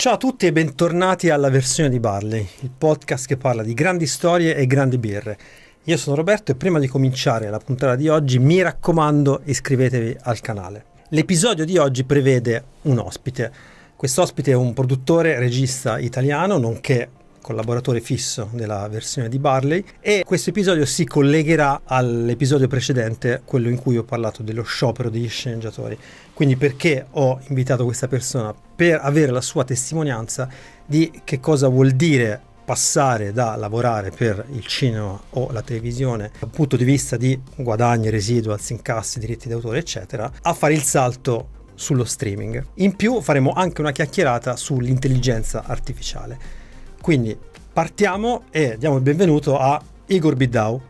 Ciao a tutti e bentornati alla versione di Barley, il podcast che parla di grandi storie e grandi birre. Io sono Roberto e prima di cominciare la puntata di oggi mi raccomando iscrivetevi al canale. L'episodio di oggi prevede un ospite. Quest'ospite è un produttore regista italiano, nonché collaboratore fisso della versione di Barley e questo episodio si collegherà all'episodio precedente, quello in cui ho parlato dello sciopero degli sceneggiatori. Quindi perché ho invitato questa persona? Per avere la sua testimonianza di che cosa vuol dire passare da lavorare per il cinema o la televisione dal punto di vista di guadagni, residuals, incassi, diritti d'autore, eccetera, a fare il salto sullo streaming. In più faremo anche una chiacchierata sull'intelligenza artificiale. Quindi partiamo e diamo il benvenuto a Igor Bidau.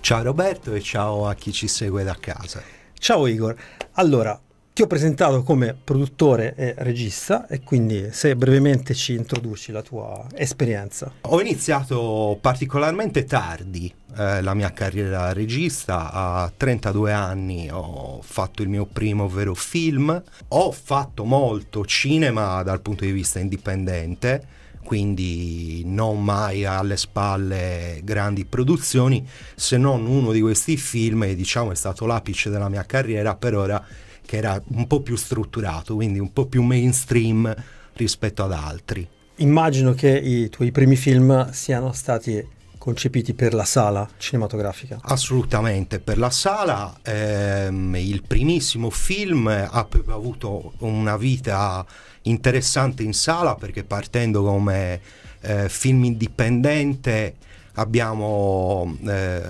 Ciao Roberto e ciao a chi ci segue da casa. Ciao Igor. Allora, ti ho presentato come produttore e regista e quindi se brevemente ci introduci la tua esperienza. Ho iniziato particolarmente tardi eh, la mia carriera da regista, a 32 anni ho fatto il mio primo vero film, ho fatto molto cinema dal punto di vista indipendente, quindi non mai alle spalle grandi produzioni, se non uno di questi film, diciamo è stato l'apice della mia carriera per ora che era un po' più strutturato, quindi un po' più mainstream rispetto ad altri. Immagino che i tuoi primi film siano stati concepiti per la sala cinematografica. Assolutamente, per la sala ehm, il primissimo film ha avuto una vita interessante in sala perché partendo come eh, film indipendente abbiamo eh,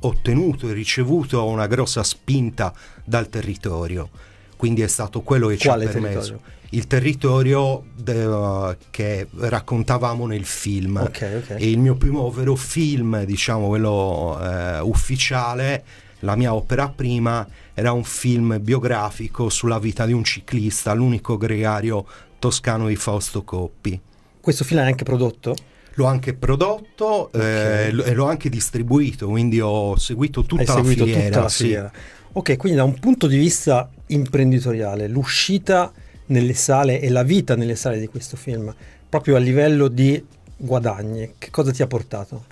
ottenuto e ricevuto una grossa spinta dal territorio. Quindi è stato quello che ci Quale ha permesso. Territorio? Il territorio de, che raccontavamo nel film. Okay, okay. E il mio primo vero film, diciamo quello eh, ufficiale, la mia opera prima, era un film biografico sulla vita di un ciclista, l'unico gregario toscano di Fausto Coppi. Questo film è anche prodotto? l'ho anche prodotto okay. eh, l- e l'ho anche distribuito, quindi ho seguito tutta Hai la filiera. Tutta la filiera. Sì. Ok, quindi da un punto di vista imprenditoriale, l'uscita nelle sale e la vita nelle sale di questo film, proprio a livello di guadagni, che cosa ti ha portato?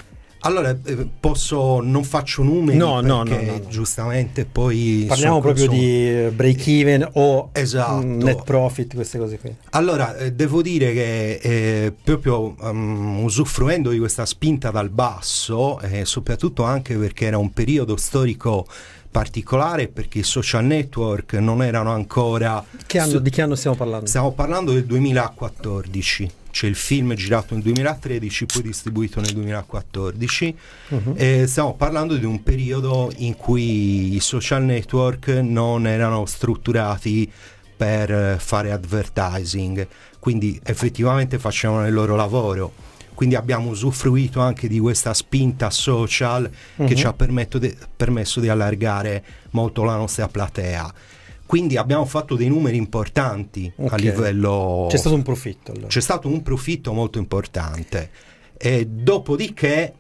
Allora, eh, posso, non faccio numeri no, no, no, no, giustamente poi... Parliamo proprio consumo. di eh, break even o mm, esatto. net profit, queste cose qui. Allora, eh, devo dire che eh, proprio um, usufruendo di questa spinta dal basso, eh, soprattutto anche perché era un periodo storico particolare perché i social network non erano ancora... Che anno, su- di che anno stiamo parlando? Stiamo parlando del 2014. C'è il film girato nel 2013, poi distribuito nel 2014. Uh-huh. Mhm. Eh, stiamo parlando di un periodo in cui i social network non erano strutturati per eh, fare advertising, quindi effettivamente facevano il loro lavoro quindi abbiamo usufruito anche di questa spinta social mm -hmm. che mhm. ci ha de permesso di allargare molto la nostra platea. Quindi abbiamo fatto dei numeri importanti okay. a livello... C'è stato un profitto allora. C'è stato un profitto molto importante. E dopodiché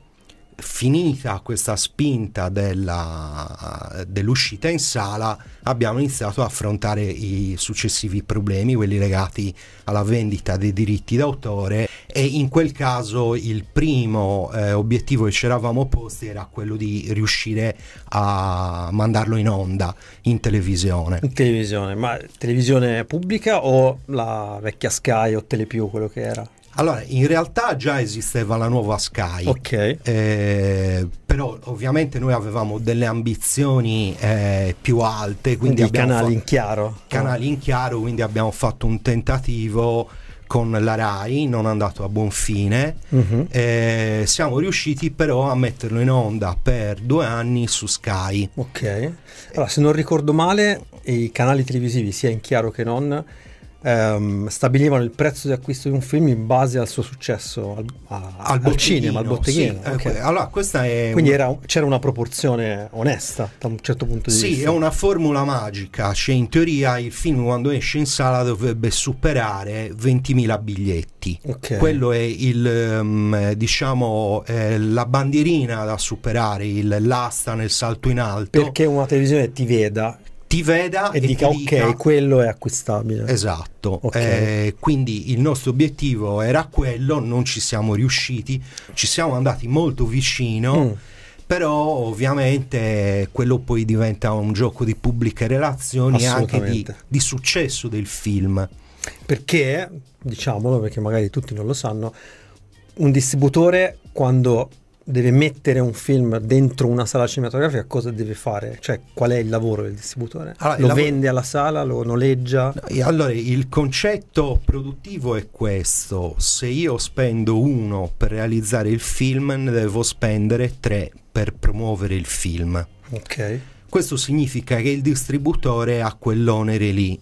finita questa spinta della, dell'uscita in sala, abbiamo iniziato a affrontare i successivi problemi, quelli legati alla vendita dei diritti d'autore e in quel caso il primo eh, obiettivo che ci eravamo posti era quello di riuscire a mandarlo in onda in televisione. In televisione, ma televisione pubblica o la vecchia Sky o Telepiù, quello che era? Allora, in realtà già esisteva la nuova Sky, okay. eh, però ovviamente noi avevamo delle ambizioni eh, più alte, quindi, quindi canali fa- in chiaro. Canali in chiaro, quindi abbiamo fatto un tentativo con la RAI, non è andato a buon fine. Uh-huh. Eh, siamo riusciti però a metterlo in onda per due anni su Sky. Ok, allora se non ricordo male, i canali televisivi, sia in chiaro che non, ehm, stabilivano il prezzo di acquisto di un film in base al suo successo al, a, al, al cinema, al botteghino. Sì, eh, okay. allora, Quindi un... era, c'era una proporzione onesta da un certo punto di sì, vista. Sì, è una formula magica, cioè in teoria il film quando esce in sala dovrebbe superare 20.000 biglietti. Okay. Quello è il, um, diciamo, eh, la bandierina da superare, il, l'asta nel salto in alto. Perché una televisione ti veda ti veda e, e dica ok, dica... quello è acquistabile. Esatto, okay. eh, quindi il nostro obiettivo era quello, non ci siamo riusciti, ci siamo andati molto vicino. Mm però ovviamente quello poi diventa un gioco di pubbliche relazioni e anche di, di, successo del film. Perché, diciamolo perché magari tutti non lo sanno, un distributore quando deve mettere un film dentro una sala cinematografica, cosa deve fare? Cioè, qual è il lavoro del distributore? Allora, lo lavoro... vende alla sala, lo noleggia? No, allora, il concetto produttivo è questo. Se io spendo uno per realizzare il film, ne devo spendere tre per promuovere il film. Ok. Questo significa che il distributore ha quell'onere lì.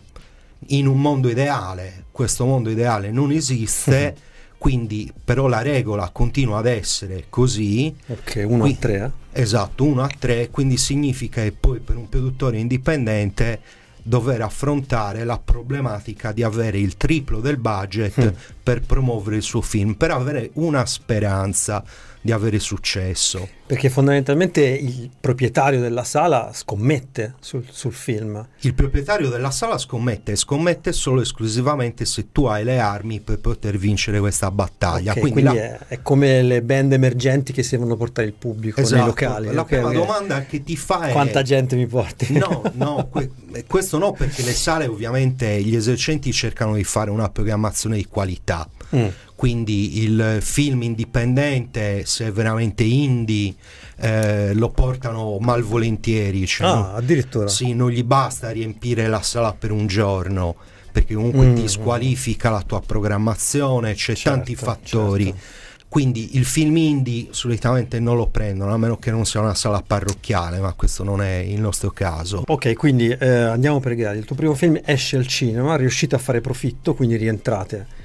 In un mondo ideale, questo mondo ideale non esiste. quindi però la regola continua ad essere così. Ok, 1 a 3. Eh? Esatto, 1 a 3, quindi significa che poi per un produttore indipendente dover affrontare la problematica di avere il triplo del budget mm. per promuovere il suo film, per avere una speranza di avere successo. Perché fondamentalmente il proprietario della sala scommette sul, sul film. Il proprietario della sala scommette, e scommette solo esclusivamente se tu hai le armi per poter vincere questa battaglia. Okay, quindi, quindi la... è, è, come le band emergenti che si devono portare il pubblico esatto. nei locali. La okay, prima okay. domanda che ti fai è... Quanta gente mi porti? No, no, que questo no perché le sale ovviamente gli esercenti cercano di fare una programmazione di qualità. Mm quindi il film indipendente, se è veramente indie, eh, lo portano malvolentieri. Cioè ah, addirittura. Sì, non gli basta riempire la sala per un giorno, perché comunque mm. ti squalifica la tua programmazione, c'è certo, tanti certo. fattori. Certo. Quindi il film indie solitamente non lo prendono, a meno che non sia una sala parrocchiale, ma questo non è il nostro caso. Ok, quindi eh, andiamo per gradi. Il tuo primo film esce al cinema, riuscite a fare profitto, quindi rientrate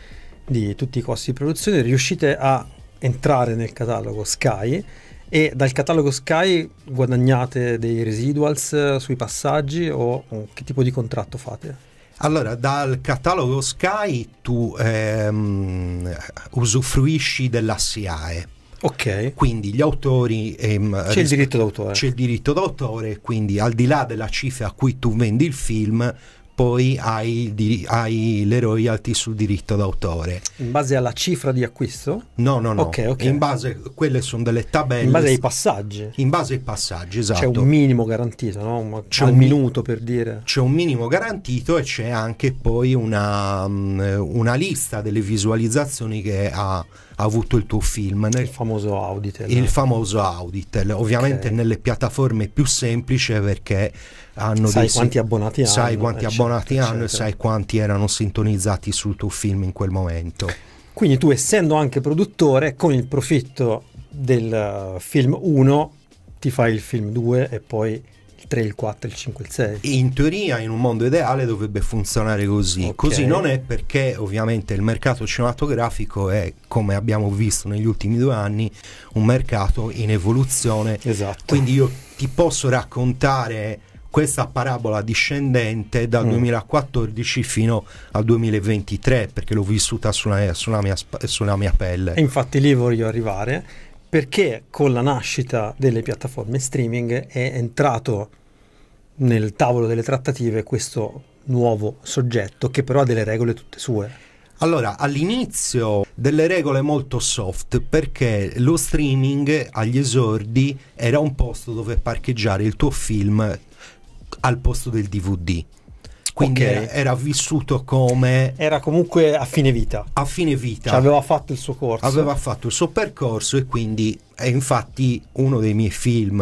di tutti i costi di produzione, riuscite a entrare nel catalogo Sky e dal catalogo Sky guadagnate dei residuals sui passaggi o che tipo di contratto fate? Allora, dal catalogo Sky tu ehm, usufruisci della SIAE. Ok. Quindi gli autori... Ehm, c'è il diritto d'autore. C'è il diritto d'autore, quindi al di là della cifra a cui tu vendi il film, poi hai, hai, le royalty sul diritto d'autore. In base alla cifra di acquisto? No, no, no. Okay, okay. In base, quelle sono delle tabelle. In base ai passaggi? In base ai passaggi, esatto. C'è un minimo garantito, no? C'è un minuto per dire. C'è un minimo garantito e c'è anche poi una, mm, una lista delle visualizzazioni che ha avuto il tuo film. Nel, il famoso Auditel. Il famoso Auditel, ovviamente okay. nelle piattaforme più semplice perché hanno sai dei, quanti abbonati sai hanno, quanti eccetera, abbonati eccetera. hanno e sai quanti erano sintonizzati sul tuo film in quel momento. Quindi tu essendo anche produttore con il profitto del eh, film 1 ti fai il film 2 e poi il 3, il 4, il 5, il 6. In teoria, in un mondo ideale dovrebbe funzionare così. Okay. Così non è perché ovviamente il mercato cinematografico è, come abbiamo visto negli ultimi due anni, un mercato in evoluzione. Esatto. Quindi io ti posso raccontare questa parabola discendente dal mm. 2014 fino al 2023 perché l'ho vissuta sulla, sulla, mia, sulla mia pelle. E infatti lì voglio arrivare perché con la nascita delle piattaforme streaming è entrato nel tavolo delle trattative questo nuovo soggetto che però ha delle regole tutte sue. Allora, all'inizio delle regole molto soft perché lo streaming agli esordi era un posto dove parcheggiare il tuo film al posto del DVD quindi okay. era, vissuto come era comunque a fine vita a fine vita cioè aveva fatto il suo corso aveva fatto il suo percorso e quindi è eh, infatti uno dei miei film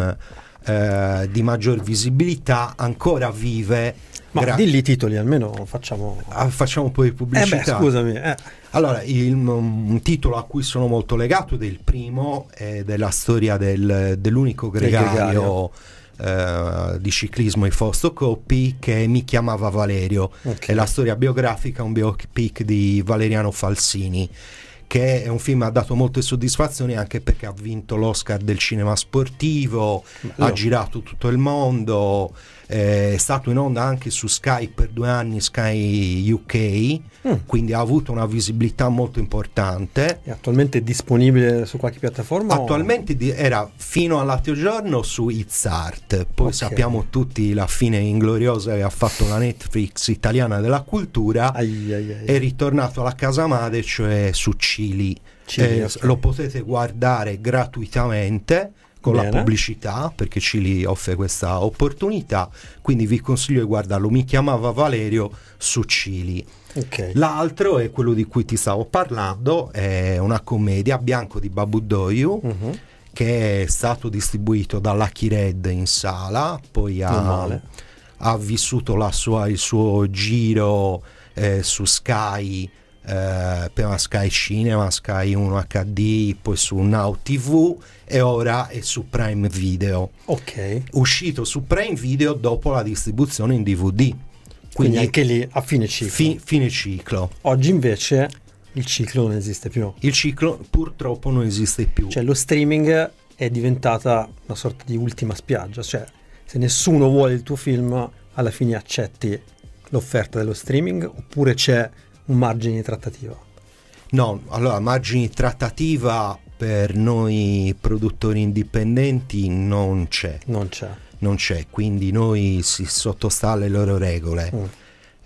eh, di maggior visibilità ancora vive ma gra- dilli i titoli almeno facciamo ah, facciamo poi pubblicità eh beh, scusami eh. allora il, un titolo a cui sono molto legato è del primo è della storia del, dell'unico gregario, del gregario eh, di ciclismo di Fausto Coppi che mi chiamava Valerio. Okay. È la storia biografica, un biopic di Valeriano Falsini che è un film che ha dato molte soddisfazioni anche perché ha vinto l'Oscar del cinema sportivo, no. ha girato tutto il mondo, eh, è stato in onda anche su Sky per due anni, Sky UK, mm. quindi ha avuto una visibilità molto importante. È attualmente disponibile su qualche piattaforma? Attualmente o... era fino all'altro giorno su It's Art, poi okay. sappiamo tutti la fine ingloriosa che ha fatto la Netflix italiana della cultura, ai, ai, ai. è ritornato alla casa madre, cioè su Cili. Cili eh, okay. Lo potete guardare gratuitamente con Bene. la pubblicità perché Cili offre questa opportunità, quindi vi consiglio di guardarlo. Mi chiamava Valerio su Cili. Okay. L'altro è quello di cui ti stavo parlando, è una commedia bianco di Babuddoyu. Mm -hmm. Che è stato distribuito da Lucky Red in sala, poi ha, ha vissuto sua, il suo giro eh, su Sky eh, prima Sky Cinema, Sky 1 HD, poi su Now TV e ora è su Prime Video. Ok. Uscito su Prime Video dopo la distribuzione in DVD. Quindi, Quindi anche lì a fine ciclo. Fi, fine ciclo. Oggi invece il ciclo non esiste più. Il ciclo purtroppo non esiste più. Cioè lo streaming è diventata una sorta di ultima spiaggia, cioè se nessuno vuole il tuo film alla fine accetti l'offerta dello streaming oppure c'è un margine di trattativa? No, allora margine di trattativa per noi produttori indipendenti non c'è. Non c'è. Non c'è, quindi noi si sottostà alle loro regole. Mm.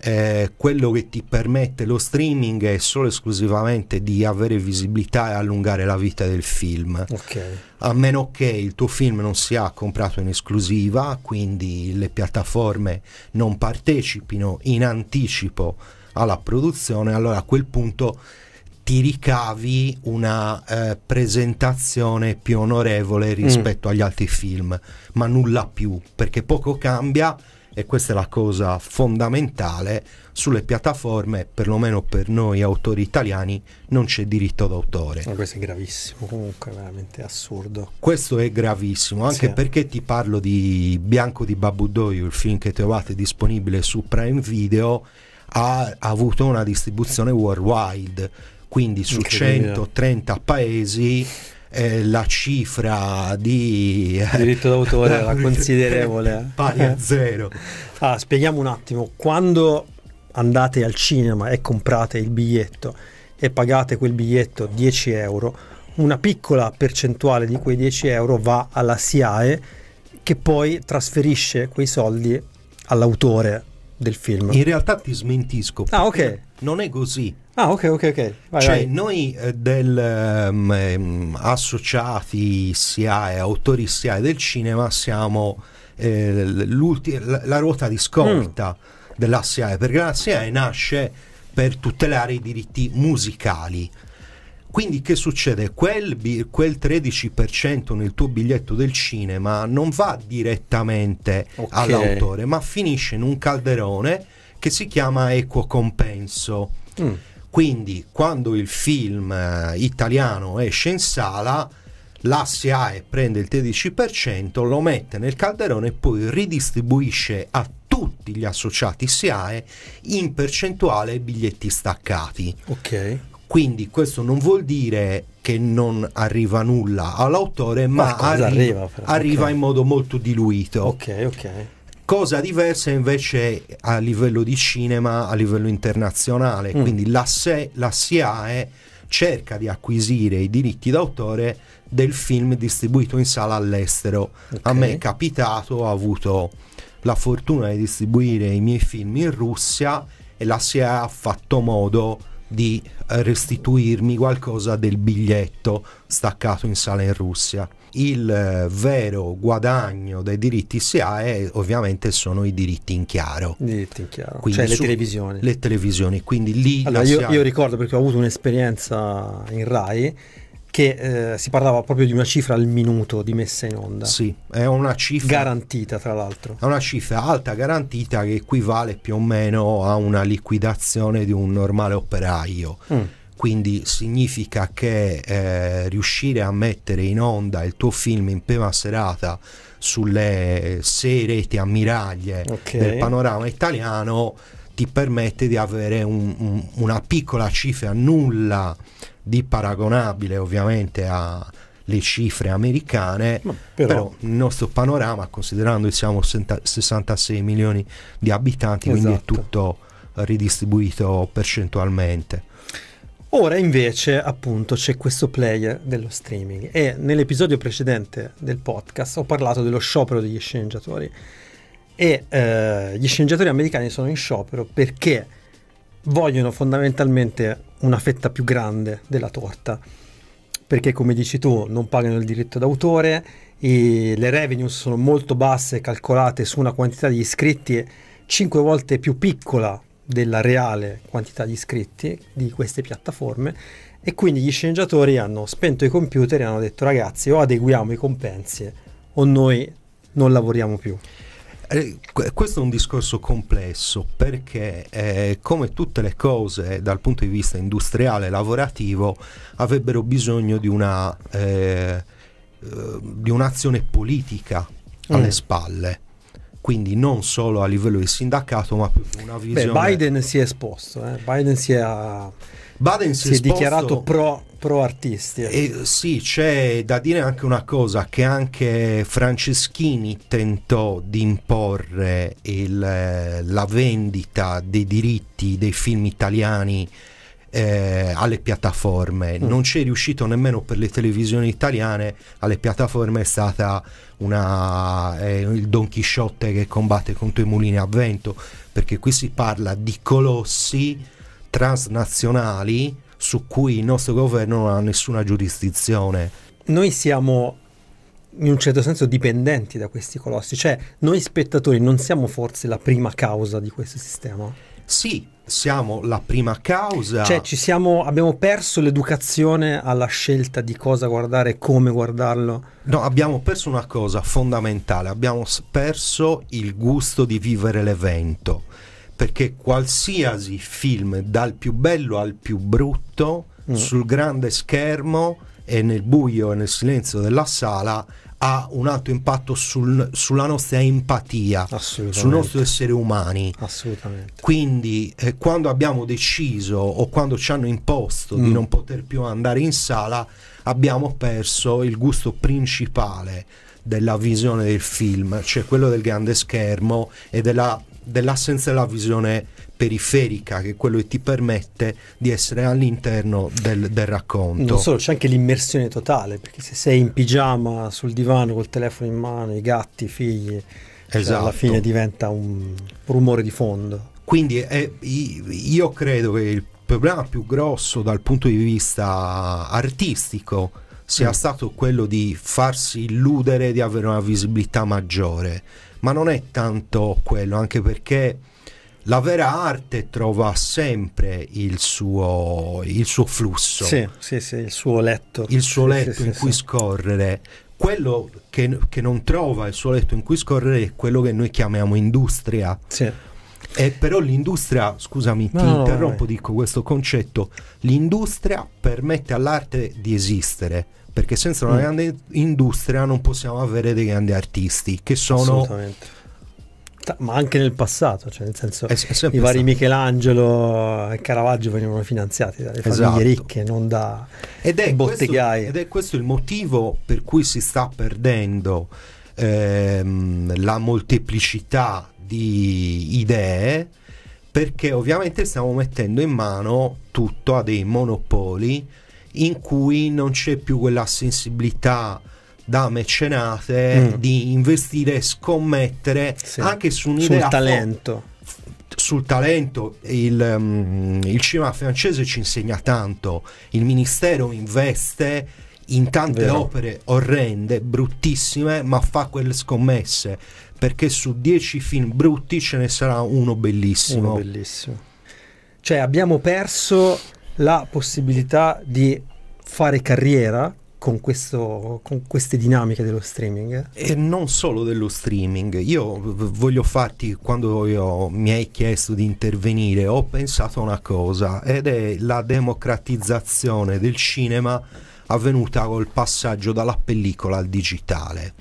Eh, quello che ti permette lo streaming è solo e esclusivamente di avere visibilità e allungare la vita del film. Okay. A meno che il tuo film non sia comprato in esclusiva, quindi le piattaforme non partecipino in anticipo alla produzione, allora a quel punto ti ricavi una eh, presentazione più onorevole mm. rispetto mm. agli altri film, ma nulla più, perché poco cambia e questa è la cosa fondamentale sulle piattaforme, perlomeno per noi autori italiani, non c'è diritto d'autore. Ma questo è gravissimo, comunque veramente assurdo. Questo è gravissimo, anche sì. perché ti parlo di Bianco di Babudoio, il film che trovate disponibile su Prime Video ha, ha avuto una distribuzione worldwide, quindi su 130 paesi eh, la cifra di eh, diritto d'autore era considerevole eh. pari a zero ah, spieghiamo un attimo quando andate al cinema e comprate il biglietto e pagate quel biglietto 10 euro una piccola percentuale di quei 10 euro va alla SIAE che poi trasferisce quei soldi all'autore del film. In realtà ti smentisco. Ah, ok. Non è così. Ah, ok, ok, ok. Vai, cioè, vai. noi eh, del, um, associati SIAE, eh, autori SIAE del cinema, siamo eh, la, ruota di scorta mm. della SIAE, perché la SIAE nasce per tutelare i diritti musicali quindi che succede? Quel, quel 13% nel tuo biglietto del cinema non va direttamente okay. all'autore, ma finisce in un calderone che si chiama equo compenso. Mm. Quindi quando il film eh, italiano esce in sala, la SIAE prende il 13%, lo mette nel calderone e poi ridistribuisce a tutti gli associati SIAE in percentuale biglietti staccati. Ok. Quindi questo non vuol dire che non arriva nulla all'autore, ma arri- arriva, arriva okay. in modo molto diluito. Ok, ok. Cosa diversa invece a livello di cinema, a livello internazionale, mm. quindi la, se- la SIAE cerca di acquisire i diritti d'autore del film distribuito in sala all'estero. Okay. A me è capitato, ho avuto la fortuna di distribuire i miei film in Russia e la SIAE ha fatto modo di eh, restituirmi qualcosa del biglietto staccato in sala in Russia. Il eh, vero guadagno dei diritti SIA è, ovviamente sono i diritti in chiaro. Diritti in chiaro, quindi cioè le televisioni. Le televisioni, quindi lì... Allora, io, io ricordo perché ho avuto un'esperienza in RAI che eh, si parlava proprio di una cifra al minuto di messa in onda. Sì, è una cifra garantita, tra l'altro. È una cifra alta garantita che equivale più o meno a una liquidazione di un normale operaio. Mm. Quindi significa che eh, riuscire a mettere in onda il tuo film in prima serata sulle sei reti ammiraglie okay. del panorama italiano ti permette di avere un, un, una piccola cifra nulla di paragonabile ovviamente alle cifre americane, però... però... il nostro panorama, considerando che siamo 66 milioni di abitanti, esatto. quindi è esatto. tutto ridistribuito percentualmente. Ora invece appunto c'è questo player dello streaming e nell'episodio precedente del podcast ho parlato dello sciopero degli sceneggiatori e eh, gli sceneggiatori americani sono in sciopero perché vogliono fondamentalmente una fetta più grande della torta perché come dici tu non pagano il diritto d'autore le revenue sono molto basse calcolate su una quantità di iscritti 5 volte più piccola della reale quantità di iscritti di queste piattaforme e quindi gli sceneggiatori hanno spento i computer e hanno detto ragazzi o adeguiamo i compensi o noi non lavoriamo più. Eh, questo è un discorso complesso perché eh, come tutte le cose eh, dal punto di vista industriale e lavorativo avrebbero bisogno di, una, eh, eh, di un'azione politica alle mm. spalle quindi non solo a livello di sindacato ma una visione Beh, Biden si è esposto Biden si è Baden si, si è, sposto... dichiarato pro, pro artisti. Eh, sì, c'è da dire anche una cosa che anche Franceschini tentò di imporre il, eh, la vendita dei diritti dei film italiani eh, alle piattaforme. Mm. Non ci è riuscito nemmeno per le televisioni italiane, alle piattaforme è stata una, eh, il Don Chisciotte che combatte contro i mulini a vento, perché qui si parla di colossi transnazionali su cui il nostro governo non ha nessuna giurisdizione. Noi siamo in un certo senso dipendenti da questi colossi, cioè noi spettatori non siamo forse la prima causa di questo sistema? Sì, siamo la prima causa. Cioè siamo, abbiamo perso l'educazione alla scelta di cosa guardare e come guardarlo. No, abbiamo perso una cosa fondamentale, abbiamo perso il gusto di vivere l'evento perché qualsiasi film, dal più bello al più brutto, mm. sul grande schermo e nel buio e nel silenzio della sala, ha un alto impatto sul, sulla nostra empatia, sul nostro essere umani. Assolutamente. Quindi eh, quando abbiamo deciso o quando ci hanno imposto mm. di non poter più andare in sala, abbiamo perso il gusto principale della visione del film, cioè quello del grande schermo e della dell'assenza della visione periferica, che è quello che ti permette di essere all'interno del, del racconto. Non solo, c'è anche l'immersione totale, perché se sei in pigiama sul divano col telefono in mano, i gatti, i figli, esatto. cioè alla esatto. fine diventa un rumore di fondo. Quindi eh, io credo che il problema più grosso dal punto di vista artistico sia mm. stato quello di farsi illudere di avere una visibilità maggiore ma non è tanto quello, anche perché la vera arte trova sempre il suo, il suo flusso, sì, sì, sì, il suo letto, il suo letto in cui scorrere. Quello che, che, non trova il suo letto in cui scorrere è quello che noi chiamiamo industria. E però l'industria, scusami, no, ti interrompo, no. dico questo concetto, l'industria permette all'arte di esistere perché senza una mm. grande industria non possiamo avere dei grandi artisti che sono ma anche nel passato, cioè nel senso eh i vari Michelangelo e Caravaggio venivano finanziati dalle esatto. famiglie ricche, non da ed è bottegaie. Questo, ed è questo il motivo per cui si sta perdendo ehm, la molteplicità di idee, perché ovviamente stiamo mettendo in mano tutto a dei monopoli in cui non c'è più quella sensibilità da mecenate mm. di investire e scommettere sì. anche su un'idea sul talento sul talento il, um, il, cinema francese ci insegna tanto il ministero investe in tante Vero. opere orrende bruttissime ma fa quelle scommesse perché su dieci film brutti ce ne sarà uno bellissimo uno bellissimo cioè abbiamo perso la possibilità di fare carriera con, questo, con, queste dinamiche dello streaming? E non solo dello streaming, io voglio farti, quando io, mi hai chiesto di intervenire, ho pensato a una cosa ed è la democratizzazione del cinema avvenuta col passaggio dalla pellicola al digitale.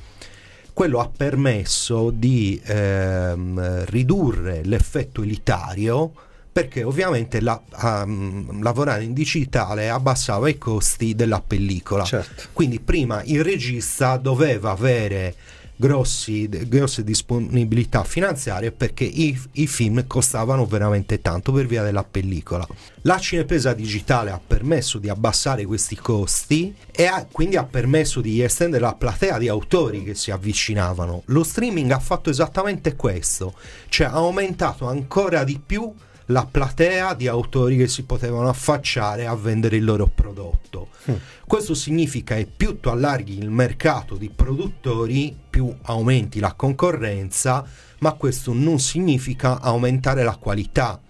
Quello ha permesso di ehm, ridurre l'effetto elitario perché ovviamente la, um, lavorare in digitale abbassava i costi della pellicola. Certo. Quindi prima il regista doveva avere grossi, grosse disponibilità finanziarie perché i, i film costavano veramente tanto per via della pellicola. La cinepresa digitale ha permesso di abbassare questi costi e ha, quindi ha permesso di estendere la platea di autori che si avvicinavano. Lo streaming ha fatto esattamente questo, cioè ha aumentato ancora di più la platea di autori che si potevano affacciare a vendere il loro prodotto. Hm. Questo significa che più tu allarghi il mercato di produttori, più aumenti la concorrenza, ma questo non significa aumentare la qualità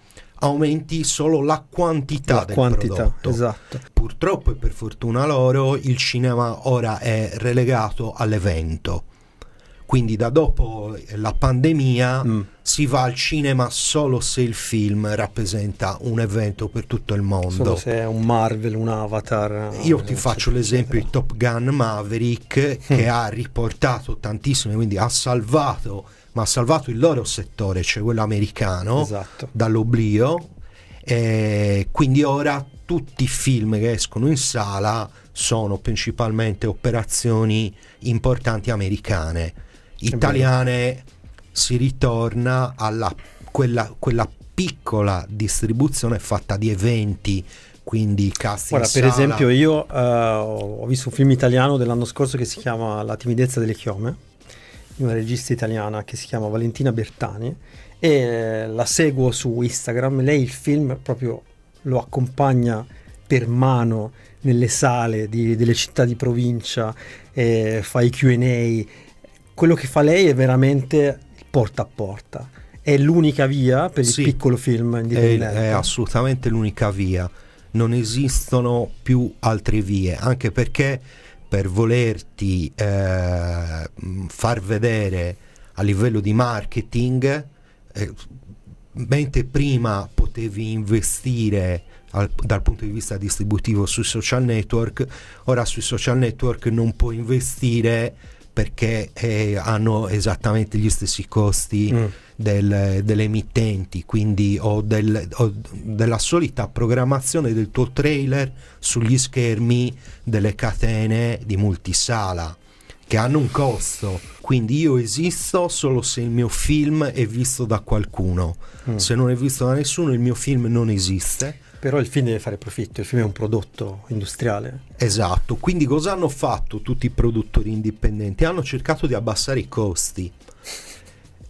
aumenti solo la quantità la del quantità, prodotto. Esatto. Purtroppo e per fortuna loro il cinema ora è relegato all'evento quindi da dopo la pandemia mm. si va al cinema solo se il film rappresenta un evento per tutto il mondo. Solo se è un Marvel, un Avatar. Io ti eh, faccio l'esempio di Top Gun Maverick mm. che ha riportato tantissimo, quindi ha salvato, ma ha salvato il loro settore, cioè quello americano, esatto. dall'oblio. Eh, quindi ora tutti i film che escono in sala sono principalmente operazioni importanti americane. Italiane si ritorna alla quella, quella piccola distribuzione fatta di eventi quindi cast Ora, per esempio io uh, ho visto un film italiano dell'anno scorso che si chiama La timidezza delle chiome di una regista italiana che si chiama Valentina Bertani e eh, la seguo su Instagram lei il film proprio lo accompagna per mano nelle sale di, delle città di provincia, eh, fa i QA. Quello che fa lei è veramente porta a porta. È l'unica via per il piccolo film indipendente. È, è assolutamente l'unica via. Non esistono più altre vie, anche perché per volerti eh, far vedere a livello di marketing, eh, mentre prima potevi investire al, dal punto di vista distributivo sui social network, ora sui social network non puoi investire perché eh, hanno esattamente gli stessi costi mm. del, delle emittenti, quindi o, del, o, della solita programmazione del tuo trailer sugli schermi delle catene di multisala che hanno un costo. Quindi io esisto solo se il mio film è visto da qualcuno. Mm. Se non è visto da nessuno, il mio film non esiste. Però il film deve fare profitto, il film è un prodotto industriale. Esatto, quindi cosa hanno fatto tutti i produttori indipendenti? Hanno cercato di abbassare i costi.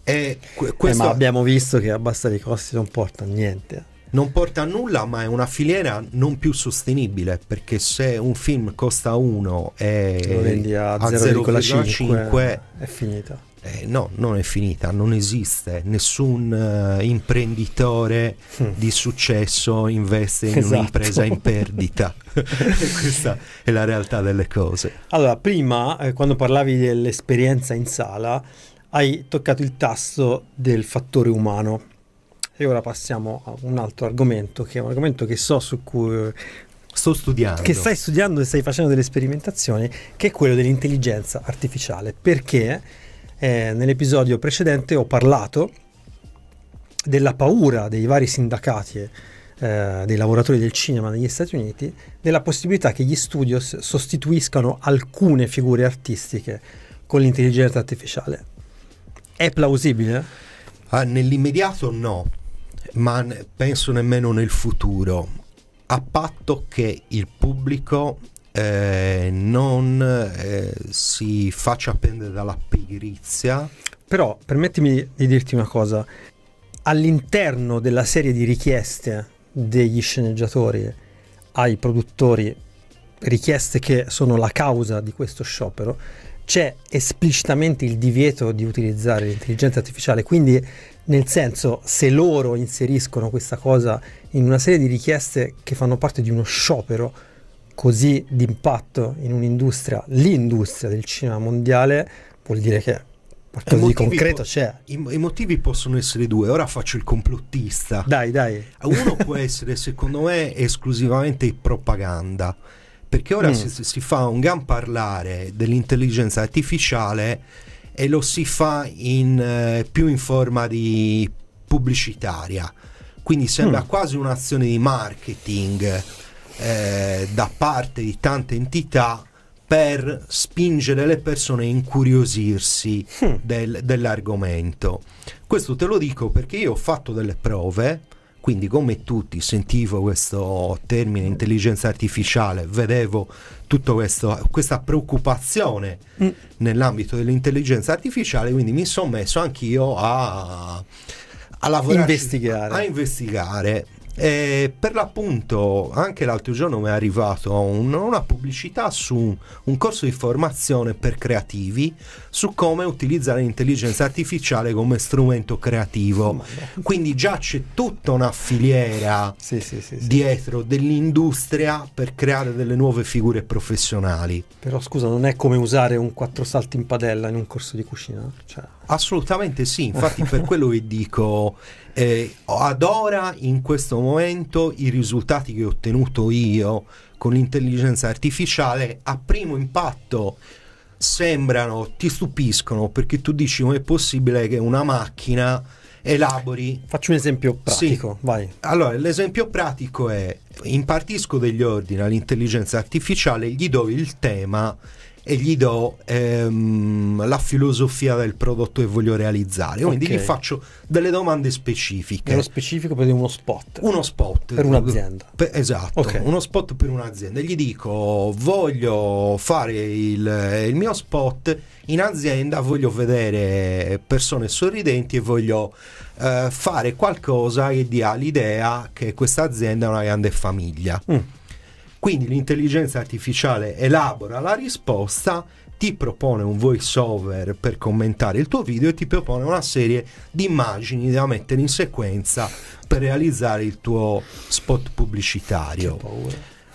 E questo... eh, ma abbiamo visto che abbassare i costi non porta a niente. Non porta a nulla, ma è una filiera non più sostenibile, perché se un film costa 1 e lo vendi a, a 0,5 è finita eh, no, non è finita, non esiste, nessun uh, imprenditore di successo investe in esatto. un'impresa in perdita. Questa è la realtà delle cose. Allora, prima, eh, quando parlavi dell'esperienza in sala, hai toccato il tasto del fattore umano. E ora passiamo a un altro argomento, che è un argomento che so su cui... Eh, Sto studiando. Che stai studiando e stai facendo delle sperimentazioni, che è quello dell'intelligenza artificiale. Perché? eh, nell'episodio precedente ho parlato della paura dei vari sindacati eh, dei lavoratori del cinema negli Stati Uniti della possibilità che gli studios sostituiscano alcune figure artistiche con l'intelligenza artificiale. È plausibile? Ah, nell'immediato no, ma penso nemmeno nel futuro, a patto che il pubblico eh, non eh, si faccia appendere dalla pigrizia. Però permettimi di dirti una cosa, all'interno della serie di richieste degli sceneggiatori ai produttori, richieste che sono la causa di questo sciopero, c'è esplicitamente il divieto di utilizzare l'intelligenza artificiale, quindi nel senso se loro inseriscono questa cosa in una serie di richieste che fanno parte di uno sciopero, così d'impatto in un'industria, l'industria del cinema mondiale, vuol dire che qualcosa di concreto c'è. I, I, motivi possono essere due. Ora faccio il complottista. Dai, dai. Ah, uno può essere, secondo me, esclusivamente propaganda. Perché ora mm. si, si, fa un gran parlare dell'intelligenza artificiale e lo si fa in, eh, più in forma di pubblicitaria. Quindi sembra mm. quasi un'azione di marketing eh, da parte di tante entità per spingere le persone a incuriosirsi hmm. del, dell'argomento. Questo te lo dico perché io ho fatto delle prove, quindi come tutti sentivo questo termine intelligenza artificiale, vedevo tutta questa preoccupazione mm. nell'ambito dell'intelligenza artificiale, quindi mi sono messo anch'io a, a lavorare, investigare. a investigare e eh, per l'appunto, anche l'altro giorno mi è arrivato un, una pubblicità su un corso di formazione per creativi su come utilizzare l'intelligenza artificiale come strumento creativo. Quindi già c'è tutta una filiera sì, sì, sì, dietro dell'industria per creare delle nuove figure professionali. Però scusa, non è come usare un quattro salti in padella in un corso di cucina? Cioè... Assolutamente sì, infatti per quello vi dico eh, adora in questo momento i risultati che ho ottenuto io con l'intelligenza artificiale a primo impatto sembrano, ti stupiscono perché tu dici come è possibile che una macchina elabori. Faccio un esempio pratico, sì. vai. Allora, l'esempio pratico è impartisco degli ordini all'intelligenza artificiale, gli do il tema e gli do ehm, la filosofia del prodotto che voglio realizzare. Quindi okay. gli faccio delle domande specifiche. Nello specifico per uno spot. Uno spot. Per un'azienda. Per, esatto, okay. uno spot per un'azienda. E gli dico voglio fare il, il mio spot in azienda, voglio vedere persone sorridenti e voglio eh, fare qualcosa che dia l'idea che questa azienda è una grande famiglia. Mm quindi l'intelligenza artificiale elabora la risposta, ti propone un voiceover per commentare il tuo video e ti propone una serie di immagini da mettere in sequenza per realizzare il tuo spot pubblicitario.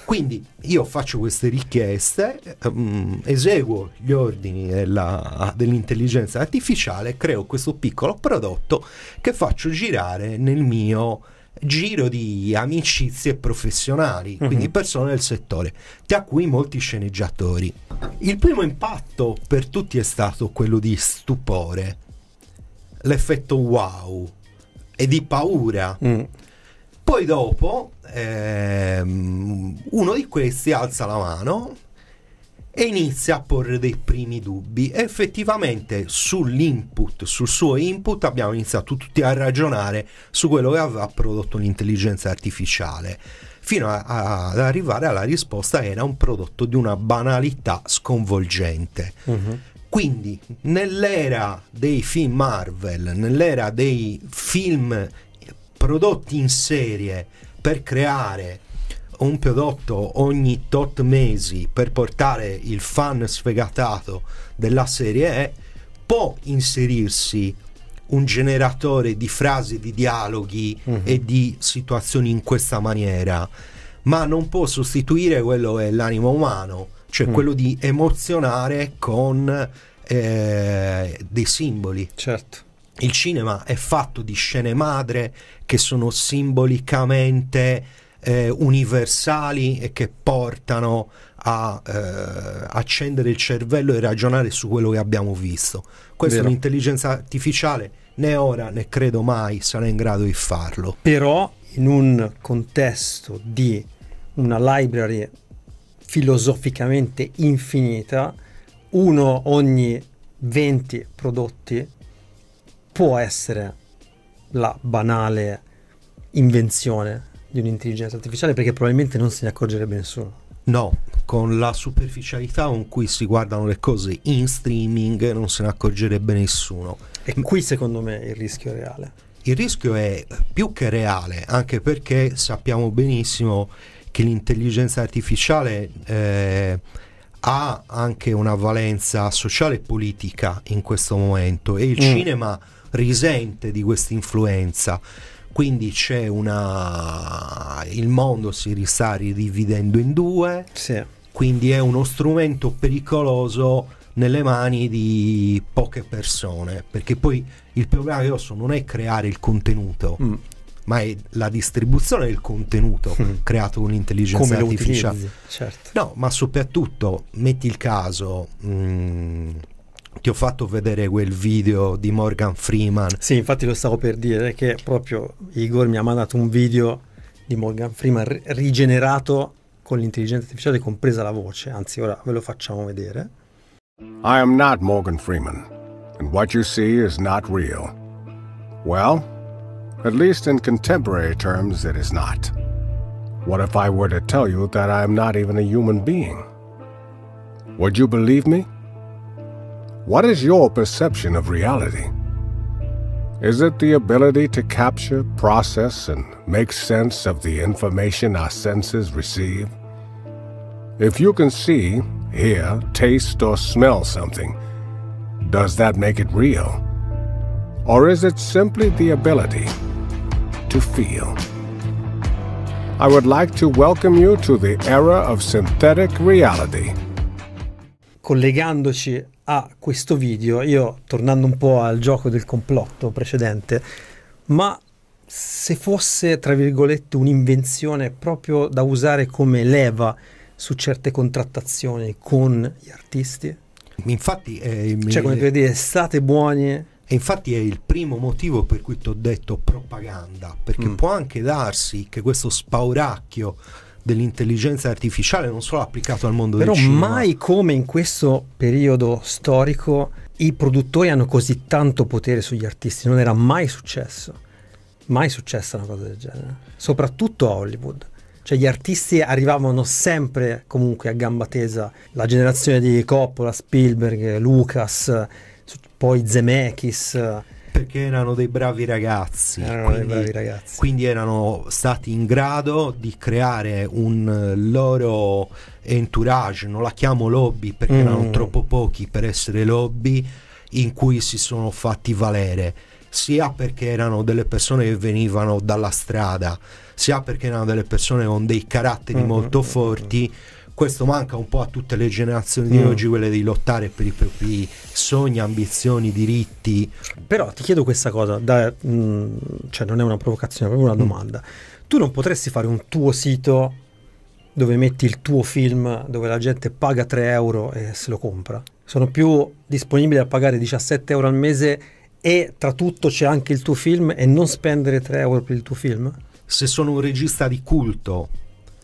Quindi io faccio queste richieste, ehm, eseguo gli ordini della, dell'intelligenza artificiale, creo questo piccolo prodotto che faccio girare nel mio giro di amicizie professionali, mhm. quindi mm -hmm. persone del settore, tra cui molti sceneggiatori. Il primo impatto per tutti è stato quello di stupore, l'effetto wow e di paura. Mm. Poi dopo ehm, uno di questi alza la mano e inizia a porre dei primi dubbi. Effettivamente sull'input, sul suo input abbiamo iniziato tutti a ragionare su quello che aveva prodotto l'intelligenza artificiale, fino a, a, ad arrivare alla risposta che era un prodotto di una banalità sconvolgente. Uh-huh. Quindi nell'era dei film Marvel, nell'era dei film prodotti in serie per creare un prodotto ogni tot mesi per portare il fan sfegatato della serie E, può inserirsi un generatore di frasi, di dialoghi uh-huh. e di situazioni in questa maniera, ma non può sostituire quello che è l'animo umano, cioè uh quello di emozionare con eh, dei simboli. Certo. Il cinema è fatto di scene madre che sono simbolicamente eh, universali e che portano a eh, accendere il cervello e ragionare su quello che abbiamo visto. Questa Vero. è un'intelligenza artificiale, né ora né credo mai sarà in grado di farlo. Però in un contesto di una library filosoficamente infinita, uno ogni 20 prodotti può essere la banale invenzione di un'intelligenza artificiale perché probabilmente non se ne accorgerebbe nessuno. No, con la superficialità con cui si guardano le cose in streaming non se ne accorgerebbe nessuno. E qui secondo me il rischio è reale. Il rischio è più che reale, anche perché sappiamo benissimo che l'intelligenza artificiale eh, ha anche una valenza sociale e politica in questo momento e il mm. cinema risente di questa influenza quindi c'è una... il mondo si sta ridividendo in due, sì. quindi è uno strumento pericoloso nelle mani di poche persone, perché poi il problema grosso non è creare il contenuto, mm. ma è la distribuzione del contenuto mm. creato con intelligenza artificiale. Certo. No, ma soprattutto metti il caso... Mh, mm, ti ho fatto vedere quel video di Morgan Freeman. Sì, infatti lo stavo per dire che proprio Igor mi ha mandato un video di Morgan Freeman rigenerato con l'intelligenza artificiale compresa la voce, anzi ora ve lo facciamo vedere. I am not Morgan Freeman and what you see is not real. Well, at least in contemporary terms it is not. What if I were to tell you that I am not even a human being? Would you believe me? What is your perception of reality? Is it the ability to capture, process, and make sense of the information our senses receive? If you can see, hear, taste, or smell something, does that make it real? Or is it simply the ability to feel? I would like to welcome you to the era of synthetic reality. Collegandoci a questo video, io tornando un po' al gioco del complotto precedente, ma se fosse, tra virgolette, un'invenzione proprio da usare come leva su certe contrattazioni con gli artisti? Infatti, eh, cioè, come per dire, state buoni. E infatti è il primo motivo per cui ti ho detto propaganda, perché mm. può anche darsi che questo spauracchio dell'intelligenza artificiale non solo applicato al mondo Però del cinema. Però mai come in questo periodo storico i produttori hanno così tanto potere sugli artisti, non era mai successo. Mai successa una cosa del genere, soprattutto a Hollywood. Cioè gli artisti arrivavano sempre comunque a gamba tesa, la generazione di Coppola, Spielberg, Lucas, poi Zemeckis, perché erano dei bravi ragazzi. Erano quindi, dei bravi ragazzi. Quindi erano stati in grado di creare un eh, loro entourage, non la chiamo lobby perché mm. erano troppo pochi per essere lobby, in cui si sono fatti valere sia perché erano delle persone che venivano dalla strada, sia perché erano delle persone con dei caratteri mm-hmm. molto forti questo manca un po' a tutte le generazioni di mm. oggi, quelle di lottare per i propri sogni, ambizioni, diritti. Però ti chiedo questa cosa, da, mh, mm, cioè non è una provocazione, è proprio una mm. domanda. Tu non potresti fare un tuo sito dove metti il tuo film, dove la gente paga 3 euro e se lo compra? Sono più disponibili a pagare 17 euro al mese e tra tutto c'è anche il tuo film e non spendere 3 euro per il tuo film? Se sono un regista di culto,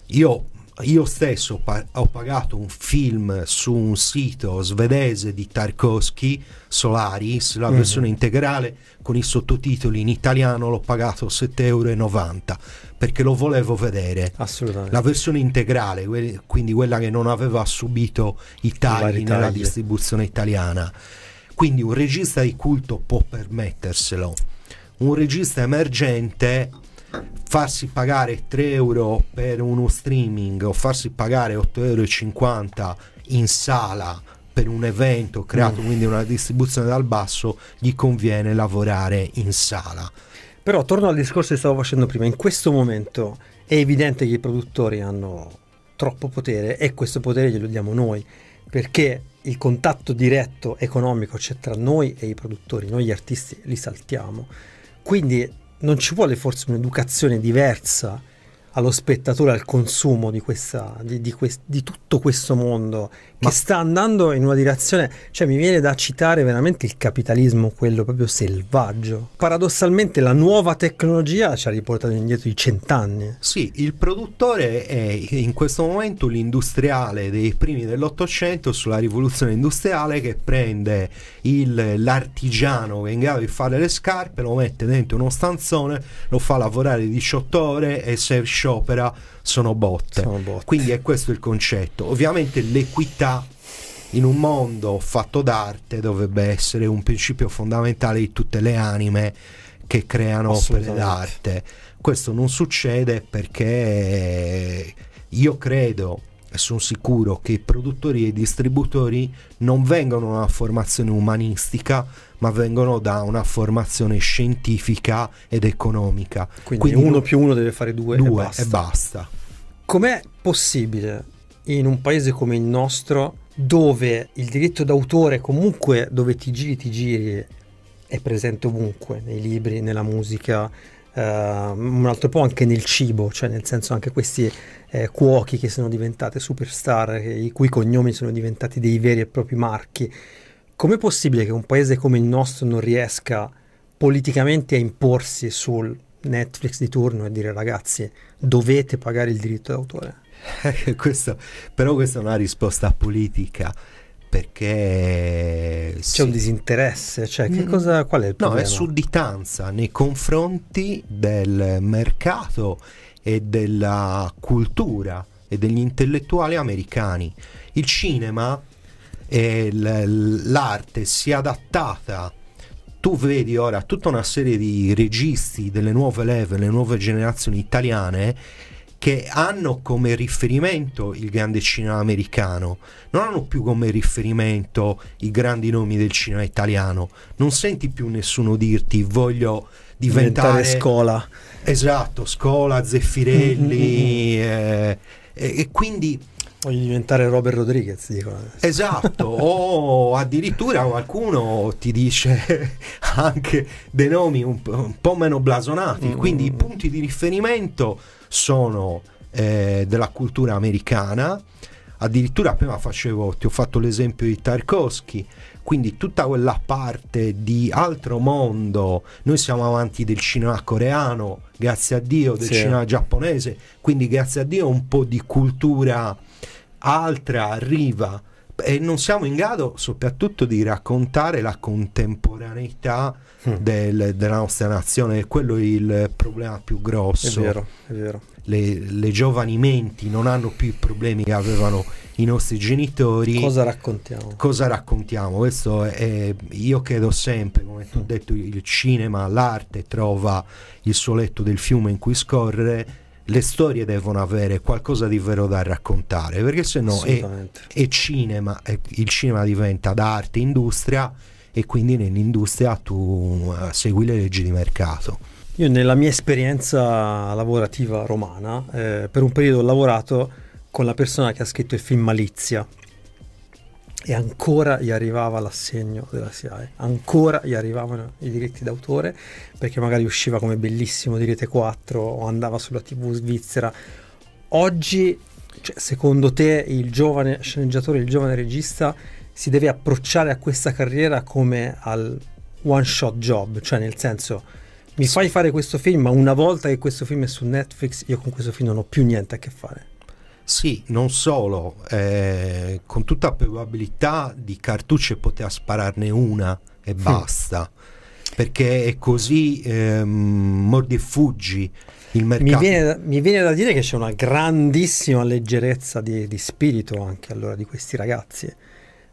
io io stesso ho pagato un film su un sito svedese di Tarkovsky, Solaris, la mhm. versione mm-hmm. integrale con i sottotitoli in italiano, l'ho pagato 7,90 euro perché lo volevo vedere. Assolutamente. La versione integrale, que- quindi quella che non aveva subito i tagli nella distribuzione italiana. Quindi un regista di culto può permetterselo. Un regista emergente farsi pagare 3 euro per uno streaming o farsi pagare 8,50 euro in sala per un evento creato mm. quindi una distribuzione dal basso gli conviene lavorare in sala però torno al discorso che stavo facendo prima in questo momento è evidente che i produttori hanno troppo potere e questo potere glielo diamo noi perché il contatto diretto economico c'è tra noi e i produttori noi gli artisti li saltiamo quindi non ci vuole forse un'educazione diversa allo spettatore, al consumo di, questa, di, di, quest, di tutto questo mondo ma sta andando in una direzione, cioè mi viene da citare veramente il capitalismo, quello proprio selvaggio. Paradossalmente la nuova tecnologia ci ha riportato indietro di cent'anni. Sì, il produttore è in questo momento l'industriale dei primi dell'Ottocento sulla rivoluzione industriale che prende il, l'artigiano che è in grado di fare le scarpe, lo mette dentro uno stanzone, lo fa lavorare 18 ore e se sciopera sono botte. sono bot. Quindi è questo il concetto. Ovviamente l'equità in un mondo fatto d'arte dovrebbe essere un principio fondamentale di tutte le anime che creano opere d'arte. Questo non succede perché io credo e sono sicuro che i produttori e i distributori non vengono da una formazione umanistica, ma vengono da una formazione scientifica ed economica. Quindi, Quindi uno più uno deve fare due, due e basta. E basta. Com'è possibile in un paese come il nostro, dove il diritto d'autore, comunque dove ti giri, ti giri, è presente ovunque, nei libri, nella musica, Uh, un altro po' anche nel cibo, cioè nel senso anche questi eh, cuochi che sono diventate superstar, i cui cognomi sono diventati dei veri e propri marchi com'è possibile che un paese come il nostro non riesca politicamente a imporsi sul Netflix di turno e dire ragazzi dovete pagare il diritto d'autore? questo, però questa è una risposta politica perché c'è un disinteresse, cioè che mm. cosa, qual è il problema? No, è sudditanza nei confronti del mercato e della cultura e degli intellettuali americani. Il cinema e l'arte si è adattata tu vedi ora tutta una serie di registi delle nuove leve, le nuove generazioni italiane che hanno come riferimento il grande cinema americano, non hanno più come riferimento i grandi nomi del cinema italiano. Non senti più nessuno dirti voglio diventare, diventare scola. Esatto, scuola, Zeffirelli. Eh, e, e quindi Voglio diventare Robert Rodriguez, dicono. Esatto, o addirittura qualcuno ti dice anche dei nomi un, po' meno blasonati, mm. quindi i mm, mm. punti di riferimento sono eh, della cultura americana, addirittura prima facevo, ti ho fatto l'esempio di Tarkovsky, quindi tutta quella parte di altro mondo, noi siamo avanti del cinema coreano, grazie a Dio, del sì. cinema giapponese, quindi grazie a Dio un po' di cultura altra riva e non siamo in grado soprattutto di raccontare la contemporaneità mm. del, della nostra nazione, quello è il problema più grosso. È vero, è vero. Le, le giovani menti non hanno più i problemi che avevano i nostri genitori. Cosa raccontiamo? Cosa raccontiamo? Questo è, io credo sempre, come tu ho mm. detto, il cinema, l'arte trova il suo letto del fiume in cui scorre le storie devono avere qualcosa di vero da raccontare, perché se no è, è, cinema, è, il cinema diventa d'arte, industria e quindi nell'industria tu eh, segui le leggi di mercato. Io nella mia esperienza lavorativa romana, eh, per un periodo ho lavorato con la persona che ha scritto il film Malizia, e ancora gli arrivava l'assegno della SIAE, ancora gli arrivavano i diritti d'autore perché magari usciva come bellissimo di Rete 4 o andava sulla TV svizzera. Oggi, cioè, secondo te, il giovane sceneggiatore, il giovane regista si deve approcciare a questa carriera come al one shot job, cioè nel senso mi fai fare questo film, ma una volta che questo film è su Netflix, io con questo film non ho più niente a che fare. Sì, non solo, eh, con tutta probabilità di cartucce poteva spararne una e mm. basta. Mm perché è così ehm, mordi e fuggi il mercato. Mi viene, mi viene, da dire che c'è una grandissima leggerezza di, di, spirito anche allora di questi ragazzi,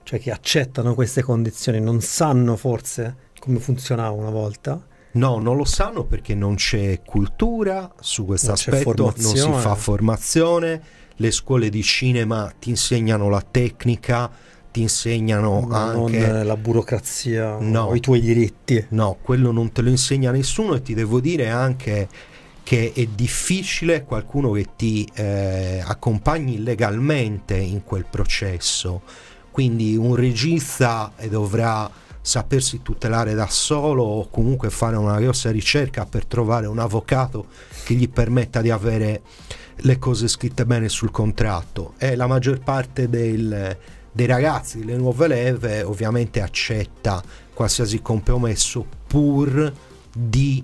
cioè che accettano queste condizioni, non sanno forse come funzionava una volta. No, non lo sanno perché non c'è cultura su questo aspetto, non si fa formazione le scuole di cinema ti insegnano la tecnica, ti insegnano non anche la burocrazia no, i tuoi diritti. No, quello non te lo insegna nessuno e ti devo dire anche che è difficile qualcuno che ti eh, accompagni legalmente in quel processo. Quindi un regista eh, dovrà sapersi tutelare da solo o comunque fare una grossa ricerca per trovare un avvocato che gli permetta di avere le cose scritte bene sul contratto e la maggior parte del, dei ragazzi, le nuove leve, ovviamente accetta qualsiasi compromesso pur di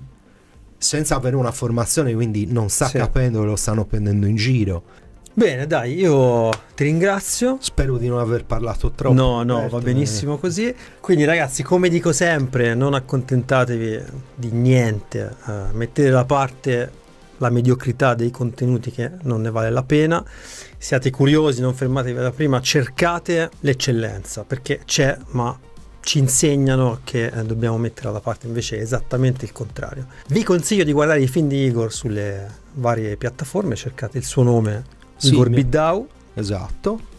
senza avere una formazione, quindi non sta sì. capendo che lo stanno prendendo in giro. Bene, dai, io ti ringrazio. Spero di non aver parlato troppo. No, no, va certo. benissimo così. Quindi, ragazzi, come dico sempre, non accontentatevi di niente, eh, mettete da parte la mediocrità dei contenuti che non ne vale la pena. Siate curiosi, non fermatevi alla prima, cercate l'eccellenza perché c'è, ma ci insegnano che eh, dobbiamo mettere da parte invece esattamente il contrario. Vi consiglio di guardare i film di Igor sulle varie piattaforme, cercate il suo nome sì, Igor Bidau. Esatto.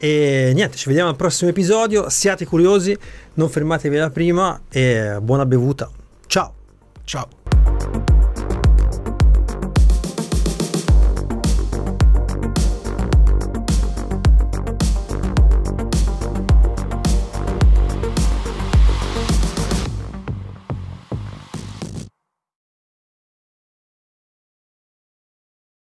E niente, ci vediamo al prossimo episodio. Siate curiosi, non fermatevi alla prima e buona bevuta. Ciao. Ciao.